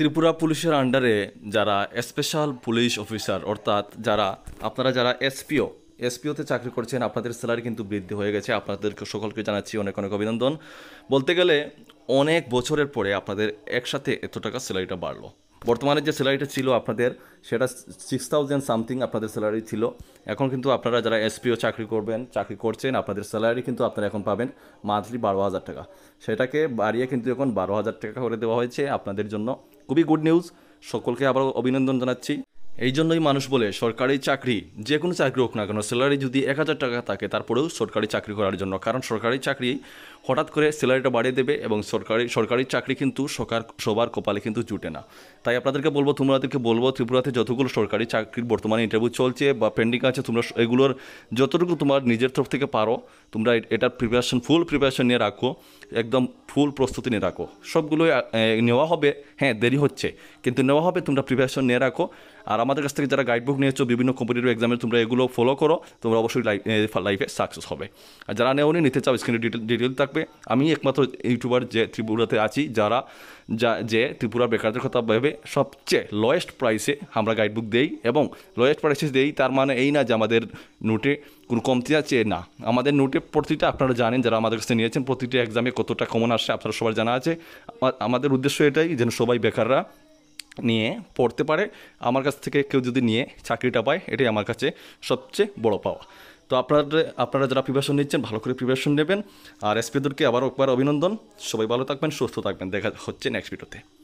ত্রিপুরা পুলিশের আন্ডারে যারা স্পেশাল পুলিশ অফিসার অর্থাৎ যারা আপনারা যারা এসপিও এসপিওতে চাকরি করছেন আপনাদের স্যালারি কিন্তু বৃদ্ধি হয়ে গেছে আপনাদেরকে সকলকে জানাচ্ছি অনেক অনেক অভিনন্দন বলতে গেলে অনেক বছরের পরে আপনাদের একসাথে এত টাকা স্যালারিটা বাড়লো বর্তমানে যে স্যালারিটা ছিল আপনাদের সেটা সিক্স থাউজেন্ড সামথিং আপনাদের স্যালারি ছিল এখন কিন্তু আপনারা যারা এসপিও চাকরি করবেন চাকরি করছেন আপনাদের স্যালারি কিন্তু আপনারা এখন পাবেন মান্থলি বারো হাজার টাকা সেটাকে বাড়িয়ে কিন্তু এখন বারো হাজার টাকা করে দেওয়া হয়েছে আপনাদের জন্য খুবই গুড নিউজ সকলকে আবারও অভিনন্দন জানাচ্ছি এই জন্যই মানুষ বলে সরকারি চাকরি যে কোনো চাকরি হোক না কেন স্যালারি যদি এক হাজার টাকা থাকে তারপরেও সরকারি চাকরি করার জন্য কারণ সরকারি চাকরি হঠাৎ করে স্যালারিটা বাড়িয়ে দেবে এবং সরকারি সরকারি চাকরি কিন্তু সকার সবার কপালে কিন্তু জুটে না তাই আপনাদেরকে বলবো তোমাদেরকে বলবো ত্রিপুরাতে যতগুলো সরকারি চাকরির বর্তমানে ইন্টারভিউ চলছে বা পেন্ডিং আছে তোমরা এগুলোর যতটুকু তোমার নিজের তরফ থেকে পারো তোমরা এটার প্রিপারেশন ফুল প্রিপারেশন নিয়ে রাখো একদম ফুল প্রস্তুতি নিয়ে রাখো সবগুলোই নেওয়া হবে হ্যাঁ দেরি হচ্ছে কিন্তু নেওয়া হবে তোমরা প্রিপারেশন নিয়ে রাখো আর আমাদের কাছ থেকে যারা গাইডবুক নিয়েছো বিভিন্ন কম্পিটিটিভ এক্সামে তোমরা এগুলো ফলো করো তোমরা অবশ্যই লাইফ লাইফে সাকসেস হবে আর যারা নেওনি নিতে চাও স্ক্রিনে ডিটেল ডিটেল থাকবে আমি একমাত্র ইউটিউবার যে ত্রিপুরাতে আছি যারা যা যে ত্রিপুরা বেকারদের কথা ভেবে সবচেয়ে লোয়েস্ট প্রাইসে আমরা গাইডবুক দেই এবং লোয়েস্ট প্রাইসে দেই তার মানে এই না যে আমাদের নোটে কোনো কমতি আছে না আমাদের নোটে প্রতিটা আপনারা জানেন যারা আমাদের কাছে নিয়েছেন প্রতিটি এক্সামে কতটা কমন আসে আপনারা সবার জানা আছে আমাদের উদ্দেশ্য এটাই যেন সবাই বেকাররা নিয়ে পড়তে পারে আমার কাছ থেকে কেউ যদি নিয়ে চাকরিটা পায় এটাই আমার কাছে সবচেয়ে বড় পাওয়া তো আপনারা আপনারা যারা প্রিপারেশন নিচ্ছেন ভালো করে প্রিপারেশন নেবেন আর এসপিদুরকে আবার একবার অভিনন্দন সবাই ভালো থাকবেন সুস্থ থাকবেন দেখা হচ্ছে নেক্সট ভিডিওতে